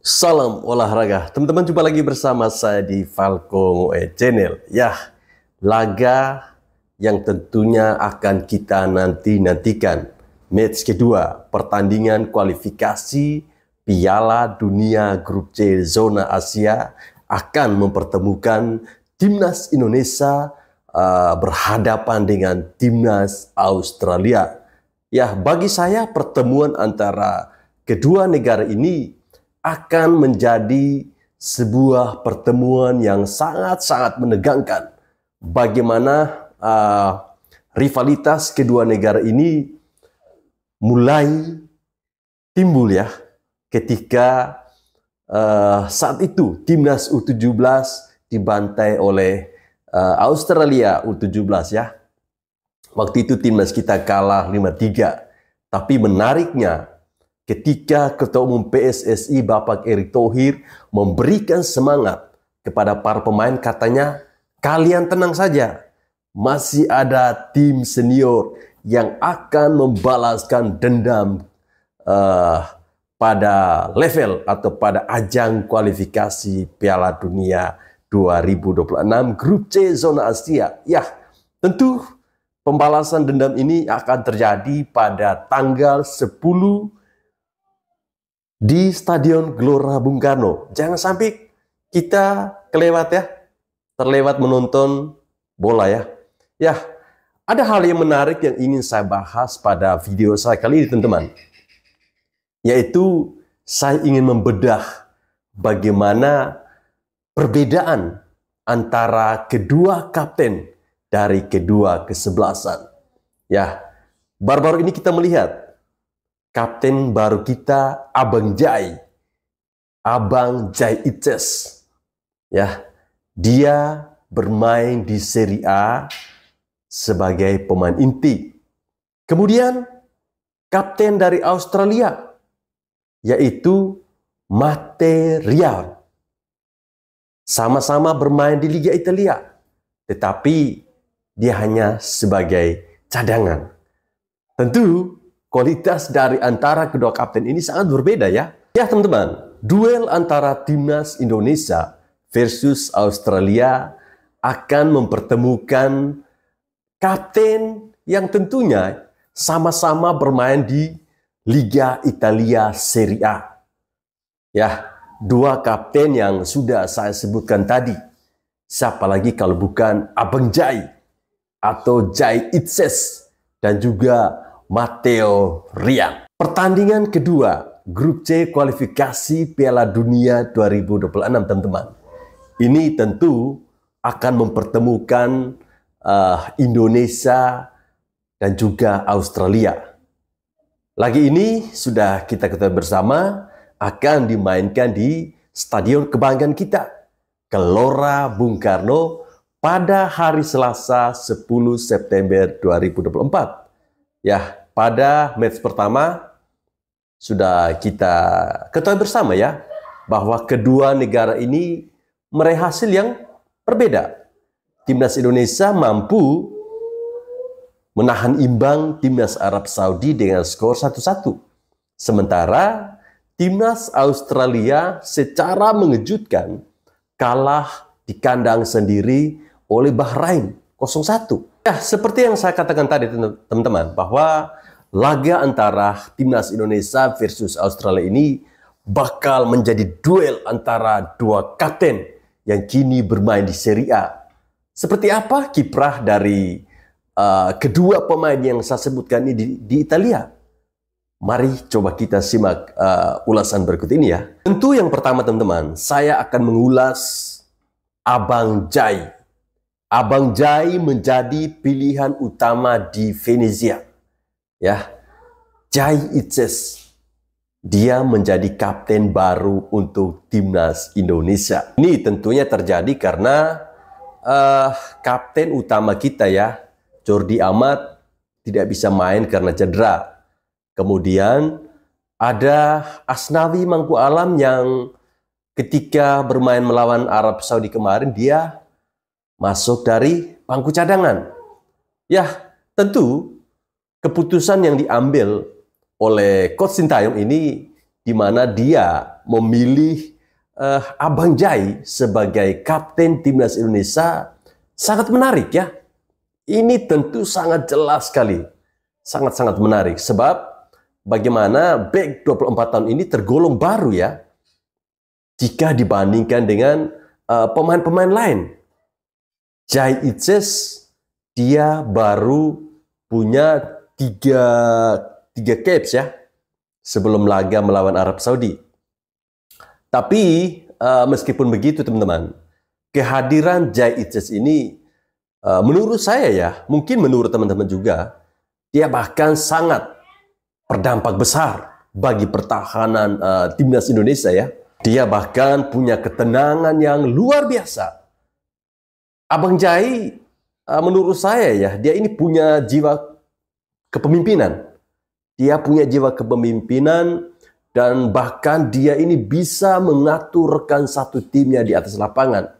Salam olahraga. Teman-teman jumpa lagi bersama saya di Falco Ngoe Channel. Ya, laga yang tentunya akan kita nanti-nantikan. Match kedua, pertandingan kualifikasi Piala Dunia Grup C Zona Asia akan mempertemukan Timnas Indonesia uh, berhadapan dengan Timnas Australia. Ya, bagi saya pertemuan antara kedua negara ini akan menjadi sebuah pertemuan yang sangat-sangat menegangkan. Bagaimana uh, rivalitas kedua negara ini mulai timbul ya ketika uh, saat itu timnas U17 dibantai oleh uh, Australia U17 ya. Waktu itu timnas kita kalah 5-3. Tapi menariknya ketika Ketua Umum PSSI Bapak Erick Thohir memberikan semangat kepada para pemain katanya kalian tenang saja masih ada tim senior yang akan membalaskan dendam uh, pada level atau pada ajang kualifikasi Piala Dunia 2026 grup C zona Asia. Ya, tentu pembalasan dendam ini akan terjadi pada tanggal 10 di Stadion Gelora Bung Karno. Jangan sampai kita kelewat ya, terlewat menonton bola ya. Ya, ada hal yang menarik yang ingin saya bahas pada video saya kali ini teman-teman. Yaitu saya ingin membedah bagaimana perbedaan antara kedua kapten dari kedua kesebelasan. Ya, baru-baru ini kita melihat kapten baru kita Abang Jai. Abang Jai Ices. Ya, dia bermain di Serie A sebagai pemain inti. Kemudian kapten dari Australia yaitu Material. Sama-sama bermain di Liga Italia, tetapi dia hanya sebagai cadangan. Tentu Kualitas dari antara kedua kapten ini sangat berbeda ya. Ya teman-teman, duel antara timnas Indonesia versus Australia akan mempertemukan kapten yang tentunya sama-sama bermain di Liga Italia Serie A. Ya, dua kapten yang sudah saya sebutkan tadi. Siapa lagi kalau bukan Abang Jai atau Jai Itses dan juga Matteo Rian. Pertandingan kedua, grup C kualifikasi Piala Dunia 2026, teman-teman. Ini tentu akan mempertemukan uh, Indonesia dan juga Australia. Lagi ini sudah kita ketahui bersama akan dimainkan di Stadion Kebanggaan kita, Gelora Bung Karno pada hari Selasa 10 September 2024. Ya, pada match pertama sudah kita ketahui bersama ya bahwa kedua negara ini meraih hasil yang berbeda. Timnas Indonesia mampu menahan imbang timnas Arab Saudi dengan skor 1-1. Sementara timnas Australia secara mengejutkan kalah di kandang sendiri oleh Bahrain 0-1. Ya, seperti yang saya katakan tadi teman-teman bahwa laga antara timnas Indonesia versus Australia ini bakal menjadi duel antara dua kapten yang kini bermain di Serie A. Seperti apa kiprah dari uh, kedua pemain yang saya sebutkan ini di, di Italia? Mari coba kita simak uh, ulasan berikut ini ya. Tentu yang pertama teman-teman, saya akan mengulas Abang Jai. Abang Jai menjadi pilihan utama di Venezia ya Jai Itzes dia menjadi kapten baru untuk timnas Indonesia. Ini tentunya terjadi karena uh, kapten utama kita ya, Jordi Amat tidak bisa main karena cedera. Kemudian ada Asnawi Mangku Alam yang ketika bermain melawan Arab Saudi kemarin dia masuk dari pangku cadangan. Ya, tentu keputusan yang diambil oleh Coach Sintayong ini di mana dia memilih uh, Abang Jai sebagai kapten timnas Indonesia sangat menarik ya. Ini tentu sangat jelas sekali. Sangat-sangat menarik sebab bagaimana back 24 tahun ini tergolong baru ya jika dibandingkan dengan eh, pemain-pemain uh, lain. Jai Ices dia baru punya tiga, tiga caps ya sebelum laga melawan Arab Saudi. Tapi uh, meskipun begitu teman-teman, kehadiran Jai Itzes ini uh, menurut saya ya, mungkin menurut teman-teman juga, dia bahkan sangat berdampak besar bagi pertahanan uh, timnas Indonesia ya. Dia bahkan punya ketenangan yang luar biasa. Abang Jai, menurut saya ya, dia ini punya jiwa kepemimpinan. Dia punya jiwa kepemimpinan dan bahkan dia ini bisa mengatur rekan satu timnya di atas lapangan.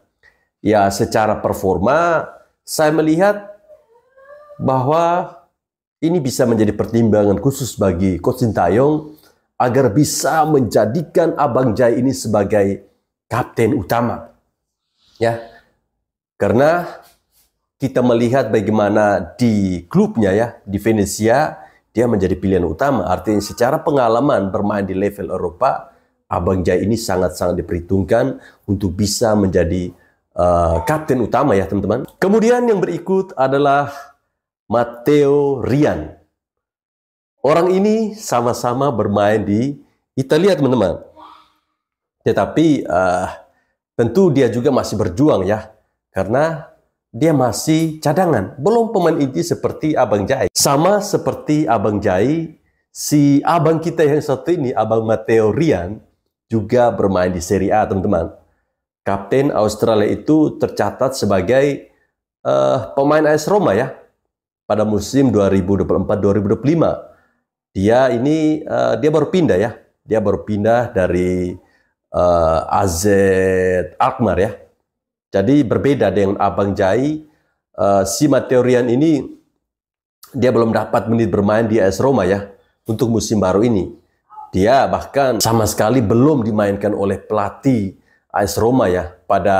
Ya, secara performa saya melihat bahwa ini bisa menjadi pertimbangan khusus bagi Coach Sintayong agar bisa menjadikan Abang Jai ini sebagai kapten utama. Ya. Karena kita melihat bagaimana di klubnya ya, di Venesia, dia menjadi pilihan utama. Artinya secara pengalaman bermain di level Eropa, Abang Jai ini sangat-sangat diperhitungkan untuk bisa menjadi uh, kapten utama ya teman-teman. Kemudian yang berikut adalah Matteo Rian. Orang ini sama-sama bermain di Italia teman-teman. Tetapi uh, tentu dia juga masih berjuang ya. Karena dia masih cadangan, belum pemain inti seperti Abang Jai. Sama seperti Abang Jai, si abang kita yang satu ini, Abang Matteo Rian, juga bermain di Serie A, teman-teman. Kapten Australia itu tercatat sebagai uh, pemain AS Roma ya, pada musim 2024-2025. Dia ini, uh, dia baru pindah ya, dia baru pindah dari uh, eh, AZ Akmar ya, jadi berbeda dengan Abang Jai, eh, si Materian ini dia belum dapat menit bermain di AS Roma ya untuk musim baru ini. Dia bahkan sama sekali belum dimainkan oleh pelatih AS Roma ya pada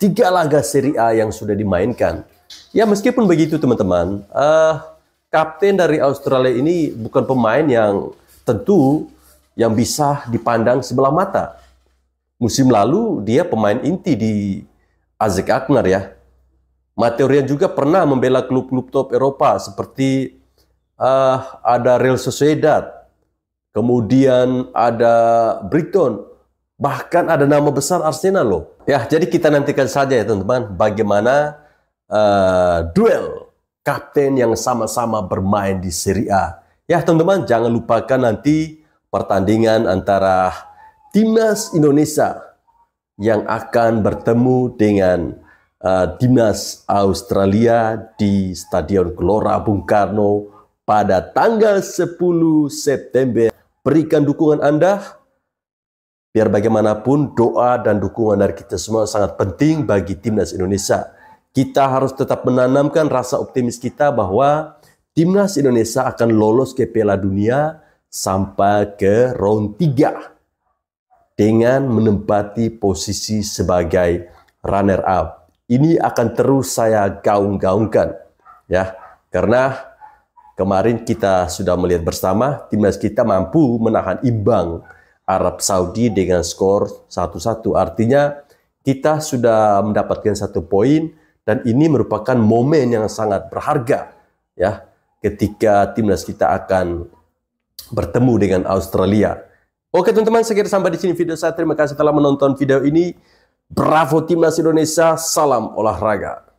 tiga laga Serie A yang sudah dimainkan. Ya meskipun begitu teman-teman, uh, kapten dari Australia ini bukan pemain yang tentu yang bisa dipandang sebelah mata. Musim lalu dia pemain inti di Azik Aknar ya. Materian juga pernah membela klub-klub top Eropa seperti uh, ada Real Sociedad, kemudian ada Brighton, bahkan ada nama besar Arsenal loh. Ya, jadi kita nantikan saja ya teman-teman bagaimana uh, duel kapten yang sama-sama bermain di Serie A. Ya teman-teman jangan lupakan nanti pertandingan antara timnas Indonesia yang akan bertemu dengan uh, timnas Australia di Stadion Gelora Bung Karno pada tanggal 10 September. Berikan dukungan Anda biar bagaimanapun doa dan dukungan dari kita semua sangat penting bagi timnas Indonesia. Kita harus tetap menanamkan rasa optimis kita bahwa timnas Indonesia akan lolos ke Piala Dunia sampai ke round 3 dengan menempati posisi sebagai runner up. Ini akan terus saya gaung-gaungkan ya. Karena kemarin kita sudah melihat bersama timnas kita mampu menahan imbang Arab Saudi dengan skor 1-1. Artinya kita sudah mendapatkan satu poin dan ini merupakan momen yang sangat berharga ya ketika timnas kita akan bertemu dengan Australia Oke teman-teman, sekian sampai di sini video saya. Terima kasih telah menonton video ini. Bravo Timnas Indonesia, salam olahraga.